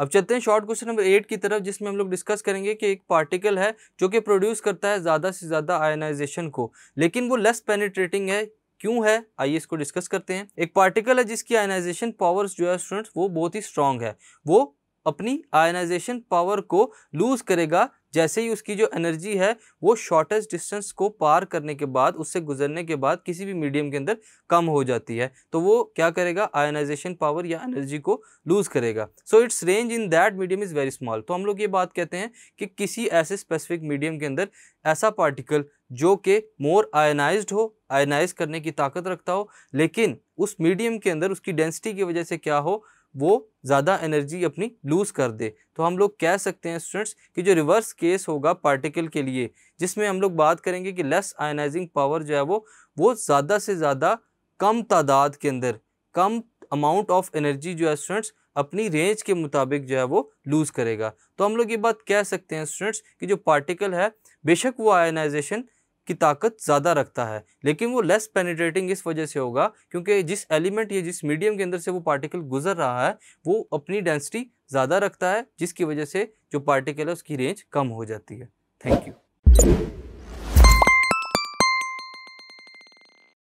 अब चलते हैं शॉर्ट क्वेश्चन नंबर एट की तरफ जिसमें हम लोग डिस्कस करेंगे कि एक पार्टिकल है जो कि प्रोड्यूस करता है ज़्यादा से ज़्यादा आयनाइजेशन को लेकिन वो लेस पेनिट्रेटिंग है क्यों है आइए इसको डिस्कस करते हैं एक पार्टिकल है जिसकी आयनाइजेशन पावर्स जो है स्टूडेंट्स वो बहुत ही स्ट्रांग है वो अपनी आयनाइजेशन पावर को लूज़ करेगा जैसे ही उसकी जो एनर्जी है वो शॉर्टेस्ट डिस्टेंस को पार करने के बाद उससे गुजरने के बाद किसी भी मीडियम के अंदर कम हो जाती है तो वो क्या करेगा आयनाइजेशन पावर या एनर्जी को लूज़ करेगा so its range in that medium is very small तो हम लोग ये बात कहते हैं कि किसी ऐसे स्पेसिफिक मीडियम के अंदर ऐसा पार्टिकल जो कि मोर आयनाइज हो आयनाइज करने की ताकत रखता हो लेकिन उस मीडियम के अंदर उसकी डेंसिटी की वजह से क्या हो वो ज़्यादा एनर्जी अपनी लूज़ कर दे तो हम लोग कह सकते हैं स्टूडेंट्स कि जो रिवर्स केस होगा पार्टिकल के लिए जिसमें हम लोग बात करेंगे कि लेस आयनाइजिंग पावर जो है वो वो ज़्यादा से ज़्यादा कम तादाद के अंदर कम अमाउंट ऑफ एनर्जी जो है स्टूडेंट्स अपनी रेंज के मुताबिक जो है वो लूज़ करेगा तो हम लोग ये बात कह सकते हैं स्टूडेंट्स कि जो पार्टिकल है बेशक वो आयनाइजेशन की ताकत ज़्यादा रखता है लेकिन वो लेस पेनिट्रेटिंग इस वजह से होगा क्योंकि जिस एलिमेंट या जिस मीडियम के अंदर से वो पार्टिकल गुजर रहा है वो अपनी डेंसिटी ज़्यादा रखता है जिसकी वजह से जो पार्टिकल है उसकी रेंज कम हो जाती है थैंक यू